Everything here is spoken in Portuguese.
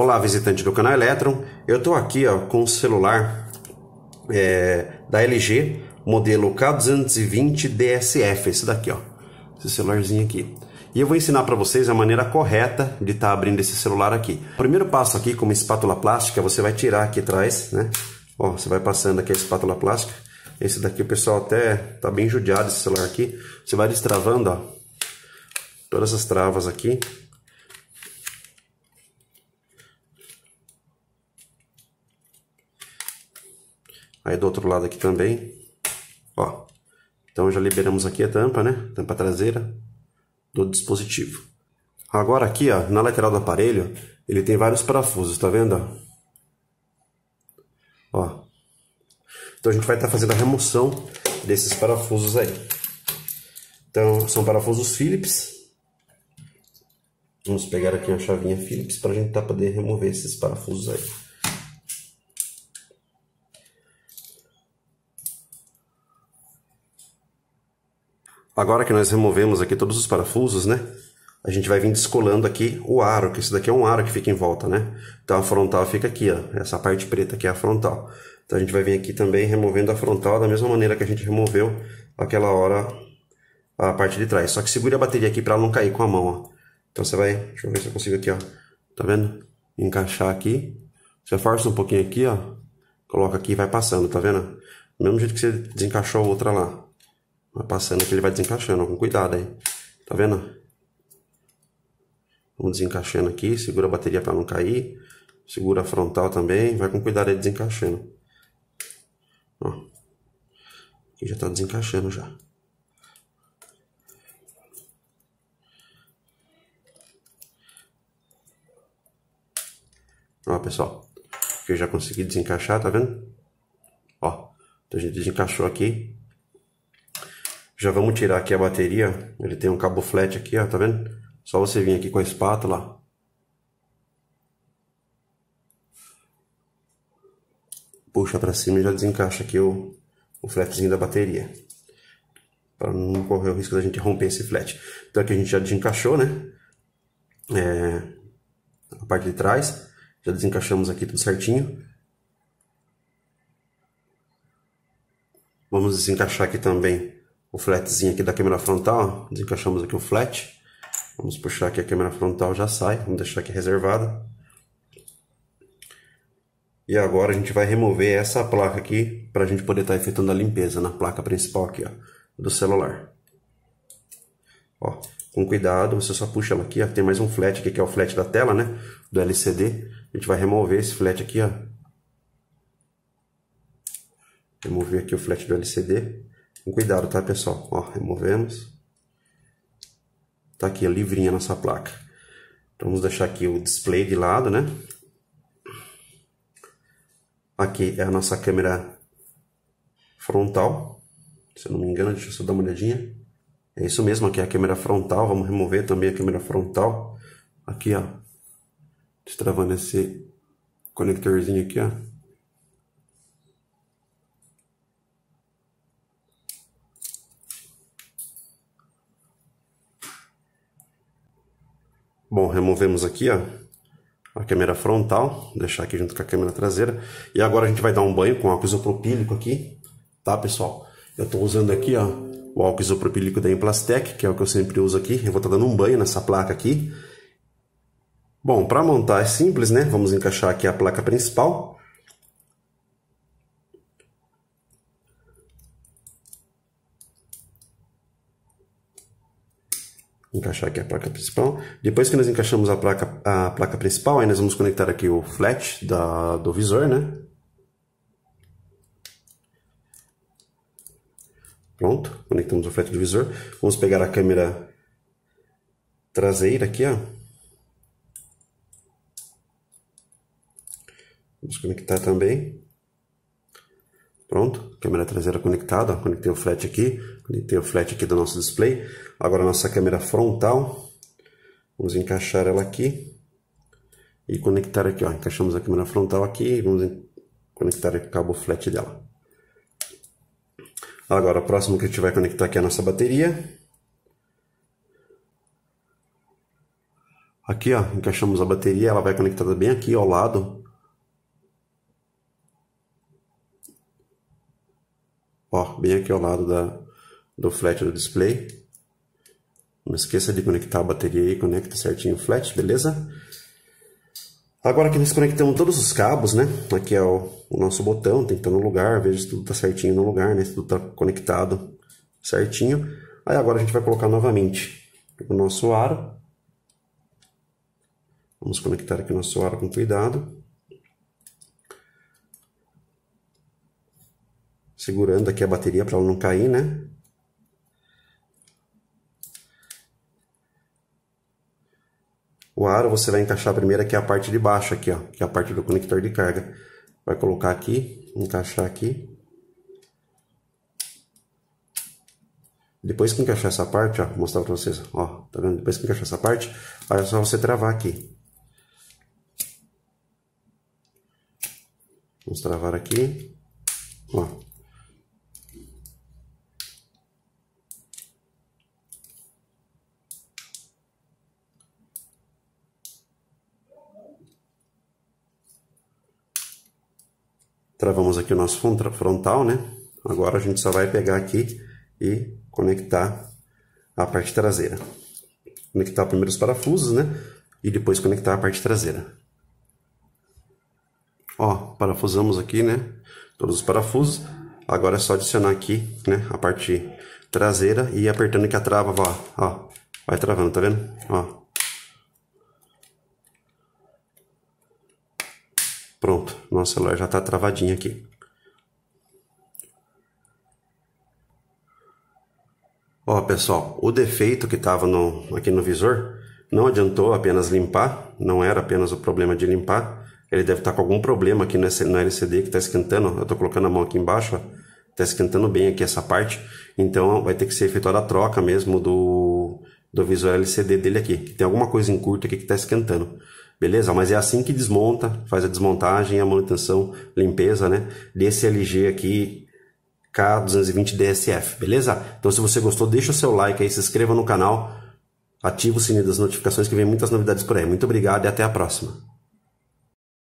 Olá, visitante do canal Electron. Eu estou aqui ó, com o celular é, da LG, modelo K220 DSF, esse daqui, ó, esse celularzinho aqui. E eu vou ensinar para vocês a maneira correta de estar tá abrindo esse celular aqui. O primeiro passo aqui, com uma espátula plástica, você vai tirar aqui atrás, né? Ó, você vai passando aqui a espátula plástica. Esse daqui o pessoal até tá bem judiado esse celular aqui. Você vai destravando, ó, todas as travas aqui. Aí do outro lado aqui também, ó. Então já liberamos aqui a tampa, né? Tampa traseira do dispositivo. Agora aqui, ó, na lateral do aparelho, ele tem vários parafusos, tá vendo? Ó. Então a gente vai estar tá fazendo a remoção desses parafusos aí. Então são parafusos Phillips. Vamos pegar aqui a chavinha Phillips para a gente tá poder remover esses parafusos aí. Agora que nós removemos aqui todos os parafusos, né? A gente vai vir descolando aqui o aro, que esse daqui é um aro que fica em volta, né? Então a frontal fica aqui, ó. Essa parte preta aqui é a frontal. Então a gente vai vir aqui também removendo a frontal da mesma maneira que a gente removeu aquela hora a parte de trás. Só que segure a bateria aqui para ela não cair com a mão, ó. Então você vai... Deixa eu ver se eu consigo aqui, ó. Tá vendo? Encaixar aqui. Você força um pouquinho aqui, ó. Coloca aqui e vai passando, tá vendo? Do mesmo jeito que você desencaixou a outra lá. Vai passando que ele vai desencaixando, com cuidado aí. Tá vendo? Vamos desencaixando aqui, segura a bateria para não cair. Segura a frontal também, vai com cuidado aí desencaixando. Ó. Aqui já tá desencaixando já. Ó, pessoal. Aqui eu já consegui desencaixar, tá vendo? Ó. Então a gente desencaixou aqui. Já vamos tirar aqui a bateria. Ele tem um cabo flat aqui, ó, tá vendo? Só você vir aqui com a espátula. Puxa para cima e já desencaixa aqui o, o flatzinho da bateria. Para não correr o risco da gente romper esse flat. Então aqui a gente já desencaixou, né? É, a parte de trás. Já desencaixamos aqui tudo certinho. Vamos desencaixar aqui também o flatzinho aqui da câmera frontal, ó. desencaixamos aqui o flat. Vamos puxar aqui a câmera frontal, já sai, vamos deixar aqui reservada. E agora a gente vai remover essa placa aqui para a gente poder estar tá efetuando a limpeza na placa principal aqui, ó, do celular. Ó, com cuidado, você só puxa ela aqui, ó, tem mais um flat aqui que é o flat da tela, né, do LCD. A gente vai remover esse flat aqui, ó. Remover aqui o flat do LCD. Com cuidado, tá, pessoal? Ó, removemos. Tá aqui a livrinha nossa placa. Então, vamos deixar aqui o display de lado, né? Aqui é a nossa câmera frontal. Se eu não me engano, deixa eu só dar uma olhadinha. É isso mesmo, aqui é a câmera frontal. Vamos remover também a câmera frontal. Aqui, ó. Destravando esse conectorzinho aqui, ó. Bom, removemos aqui ó, a câmera frontal, deixar aqui junto com a câmera traseira. E agora a gente vai dar um banho com álcool isopropílico aqui, tá pessoal? Eu estou usando aqui ó, o álcool isopropílico da Implastec, que é o que eu sempre uso aqui. Eu vou estar tá dando um banho nessa placa aqui. Bom, para montar é simples, né? Vamos encaixar aqui a placa principal. encaixar aqui a placa principal. Depois que nós encaixamos a placa, a placa principal, aí nós vamos conectar aqui o flat da, do visor, né? Pronto, conectamos o flat do visor. Vamos pegar a câmera traseira aqui, ó. Vamos conectar também. Pronto, câmera traseira conectada, conectei o flat aqui, conectei o flat aqui do nosso display. Agora nossa câmera frontal, vamos encaixar ela aqui e conectar aqui, ó. Encaixamos a câmera frontal aqui vamos conectar o cabo flat dela. Agora, o próximo que a gente vai conectar aqui é a nossa bateria. Aqui, ó, encaixamos a bateria, ela vai conectada bem aqui ao lado bem aqui ao é lado da, do flat do display. Não esqueça de conectar a bateria e conecta certinho o flat, beleza? Agora que nós conectamos todos os cabos, né? Aqui é o, o nosso botão, tem que estar no lugar, veja se tudo está certinho no lugar, né? Se tudo está conectado certinho. Aí agora a gente vai colocar novamente o nosso aro. Vamos conectar aqui o nosso aro com cuidado. segurando aqui a bateria para ela não cair, né? O aro você vai encaixar primeiro aqui a parte de baixo aqui, ó, que é a parte do conector de carga. Vai colocar aqui, encaixar aqui. Depois que encaixar essa parte, ó, vou mostrar para vocês, ó, tá vendo? Depois que encaixar essa parte, aí é só você travar aqui. Vamos travar aqui, ó. Travamos aqui o nosso frontal, né? Agora a gente só vai pegar aqui e conectar a parte traseira. Conectar primeiro os parafusos, né? E depois conectar a parte traseira. Ó, parafusamos aqui, né? Todos os parafusos. Agora é só adicionar aqui, né? A parte traseira e apertando que a trava, ó. ó vai travando, tá vendo? Ó, Pronto, nosso celular já está travadinho aqui. Ó pessoal, o defeito que estava aqui no visor, não adiantou apenas limpar, não era apenas o problema de limpar. Ele deve estar tá com algum problema aqui no LCD que está esquentando. Eu estou colocando a mão aqui embaixo, está esquentando bem aqui essa parte. Então vai ter que ser efetuada a troca mesmo do, do visor LCD dele aqui. Tem alguma coisa em curto aqui que está esquentando. Beleza? Mas é assim que desmonta, faz a desmontagem, a manutenção, limpeza, né? Desse LG aqui K220 DSF, beleza? Então se você gostou, deixa o seu like aí, se inscreva no canal, ativa o sininho das notificações que vem muitas novidades por aí. Muito obrigado e até a próxima.